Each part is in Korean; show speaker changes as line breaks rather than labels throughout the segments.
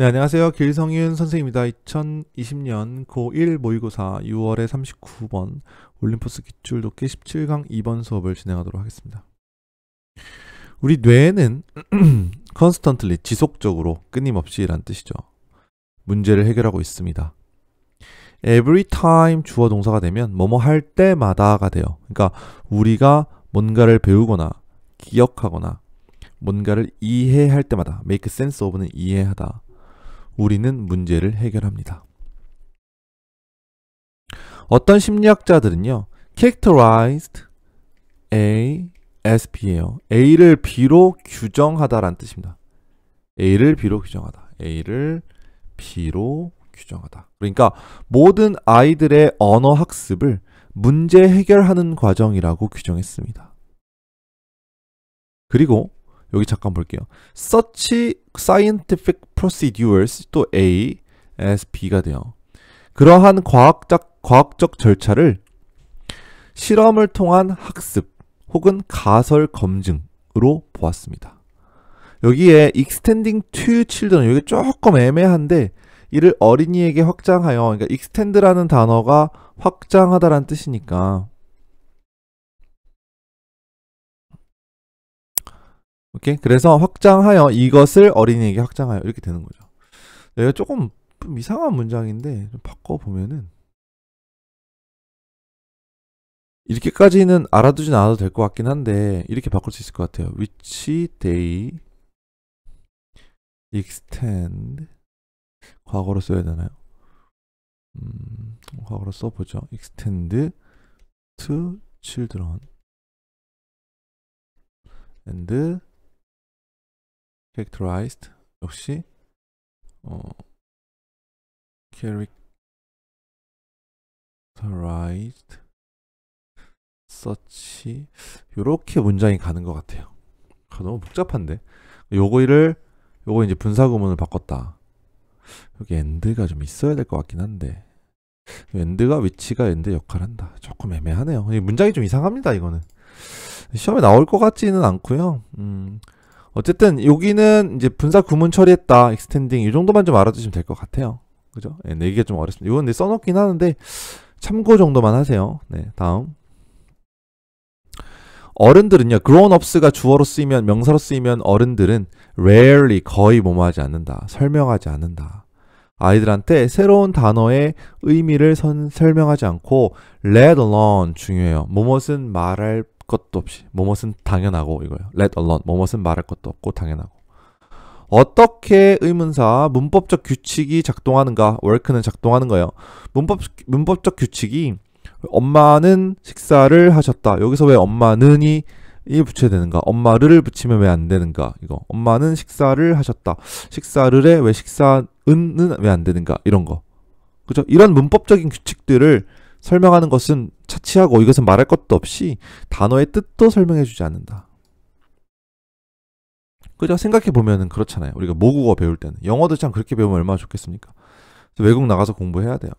네, 안녕하세요. 길성윤 선생입니다. 2020년 고1 모의고사 6월에 39번 올림포스 기출 돕기 17강 2번 수업을 진행하도록 하겠습니다. 우리 뇌는 컨스턴트리 지속적으로 끊임없이 이란 뜻이죠. 문제를 해결하고 있습니다. every time 주어 동사가 되면 뭐뭐 할 때마다가 돼요. 그러니까 우리가 뭔가를 배우거나 기억하거나 뭔가를 이해할 때마다 make sense of는 이해하다 우리는 문제를 해결합니다. 어떤 심리학자들은요. characterized A s B예요. A를 B로 규정하다라는 뜻입니다. A를 B로 규정하다. A를 B로 규정하다. 그러니까 모든 아이들의 언어 학습을 문제 해결하는 과정이라고 규정했습니다. 그리고 여기 잠깐 볼게요. Such scientific procedures 또 A, S, B가 돼요. 그러한 과학적, 과학적 절차를 실험을 통한 학습 혹은 가설 검증으로 보았습니다. 여기에 extending to children 여기 조금 애매한데 이를 어린이에게 확장하여 그러니까 extend라는 단어가 확장하다라는 뜻이니까 오케이? 그래서 확장하여 이것을 어린이에게 확장하여 이렇게 되는 거죠. 내가 조금 이상한 문장인데 바꿔 보면은 이렇게까지는 알아두진 않아도 될 것 같긴 한데 이렇게 바꿀 수 있을 것 같아요. which t h y extend 과거로 써야 되나요? 음, 과거로 써보죠. extend to children and characterized 역시 어, characterized s e c h 요렇게 문장이 가는 것 같아요. 아, 너무 복잡한데. 요거를 요거 이제 분사 구문을 바꿨다. 여기 end가 좀 있어야 될 것 같긴 한데 엔드가 위치가 엔드 역할을 한다. 조금 애매하네요. 문장이 좀 이상합니다. 이거는 시험에 나올 것 같지는 않고요. 음, 어쨌든 여기는 이제 분사 구문 처리했다 익스텐딩 이 정도만 좀 알아두시면 될 것 같아요. 그죠? 예, 네, 내기가 좀 어렵습니다. 이건 써놓긴 하는데 참고 정도만 하세요. 네, 다음. 어른들은요. grown-ups가 주어로 쓰이면 명사로 쓰이면 어른들은 rarely 거의 뭐뭐하지 않는다. 설명하지 않는다. 아이들한테 새로운 단어의 의미를 선, 설명하지 않고 let alone 중요해요. 무엇은 말할 것도 없이 뭐뭇은 당연하고 이거예요. let alone 뭐뭇은 말할 것도 없고 당연하고 어떻게 의문사 문법적 규칙이 작동하는가? work는 작동하는 거예요. 문법 문법적 규칙이 엄마는 식사를 하셨다. 여기서 왜 엄마는이 이 붙여야 되는가? 엄마를 붙이면 왜 안 되는가? 이거 엄마는 식사를 하셨다. 식사를에 왜 식사은은 왜 안 되는가? 이런 거. 그죠? 이런 문법적인 규칙들을 설명하는 것은 차치하고 이것은 말할 것도 없이 단어의 뜻도 설명해주지 않는다. 그죠? 그러니까 생각해 보면 그렇잖아요. 우리가 모국어 배울 때는 영어도 참 그렇게 배우면 얼마나 좋겠습니까? 외국 나가서 공부해야 돼요.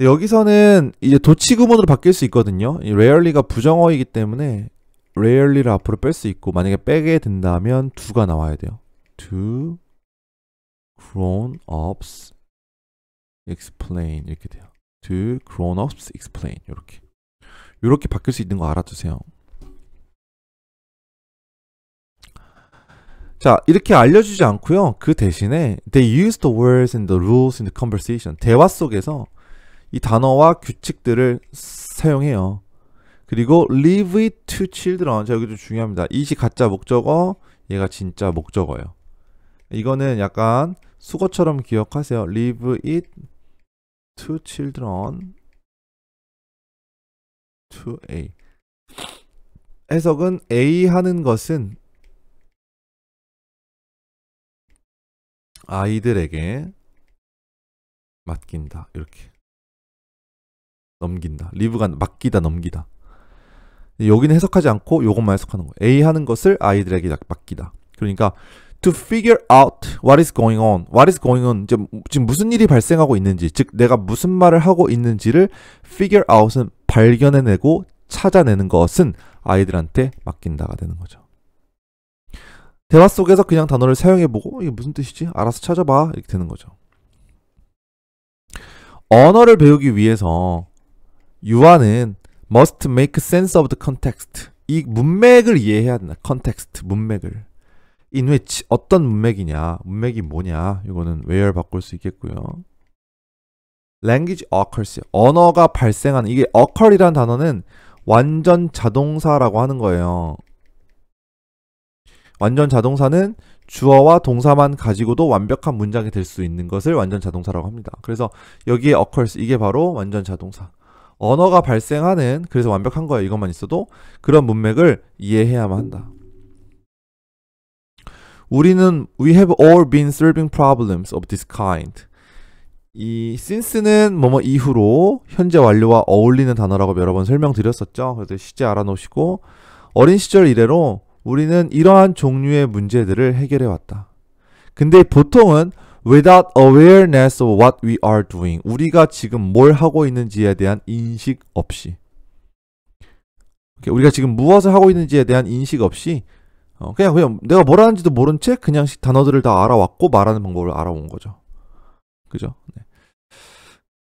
여기서는 이제 도치구문으로 바뀔 수 있거든요. 이 rarely가 부정어이기 때문에 rarely를 앞으로 뺄 수 있고 만약에 빼게 된다면 두가 나와야 돼요. to grown ups explain 이렇게 돼요. to grown-ups explain 이렇게 이렇게 바뀔 수 있는 거 알아두세요. 자 이렇게 알려주지 않고요. 그 대신에 they use the words and the rules in the conversation 대화 속에서 이 단어와 규칙들을 사용해요. 그리고 leave it to children 자 여기도 중요합니다. 이 시 가짜 목적어 얘가 진짜 목적어예요. 이거는 약간 수거처럼 기억하세요. leave it two children to A 해석은 A 하는 것은 아이들에게 맡긴다 이렇게 넘긴다 리브가 맡기다 넘기다 여기는 해석하지 않고 요것만 해석하는 거예요 A 하는 것을 아이들에게 맡기다 그러니까 to figure out what is going on. what is going on. 지금 무슨 일이 발생하고 있는지, 즉 내가 무슨 말을 하고 있는지를 figure out은 발견해내고 찾아내는 것은 아이들한테 맡긴다가 되는 거죠. 대화 속에서 그냥 단어를 사용해보고 이게 무슨 뜻이지? 알아서 찾아봐 이렇게 되는 거죠. 언어를 배우기 위해서 유아는 must make sense of the context 이 문맥을 이해해야 된다. 컨텍스트 문맥을 in which 어떤 문맥이냐, 문맥이 뭐냐, 이거는 where 바꿀 수 있겠고요. language occurs, 언어가 발생하는, 이게 occur이란 단어는 완전 자동사라고 하는 거예요. 완전 자동사는 주어와 동사만 가지고도 완벽한 문장이 될 수 있는 것을 완전 자동사라고 합니다. 그래서 여기에 occurs, 이게 바로 완전 자동사. 언어가 발생하는, 그래서 완벽한 거예요. 이것만 있어도 그런 문맥을 이해해야만 한다. 우리는 we have all been solving problems of this kind. 이 since는 뭐뭐 이후로 현재 완료와 어울리는 단어라고 여러 번 설명드렸었죠. 그래서 쉽제 알아놓으시고 어린 시절 이래로 우리는 이러한 종류의 문제들을 해결해 왔다. 근데 보통은 without awareness of what we are doing. 우리가 지금 뭘 하고 있는지에 대한 인식 없이. 우리가 지금 무엇을 하고 있는지에 대한 인식 없이 어, 그냥 그냥 내가 뭘 하는지도 모른 채 그냥 단어들을 다 알아왔고 말하는 방법을 알아온 거죠. 그죠? 네.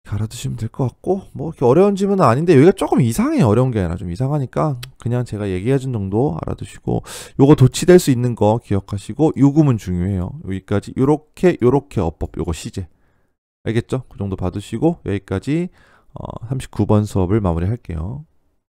알아두시면 될 것 같고 뭐 이렇게 어려운 질문은 아닌데 여기가 조금 이상해 어려운 게 아니라 좀 이상하니까 그냥 제가 얘기해준 정도 알아두시고 요거 도치될 수 있는 거 기억하시고 요금은 중요해요 여기까지 요렇게 요렇게 어법 요거 시제 알겠죠? 그 정도 받으시고 여기까지 어, 39번 수업을 마무리할게요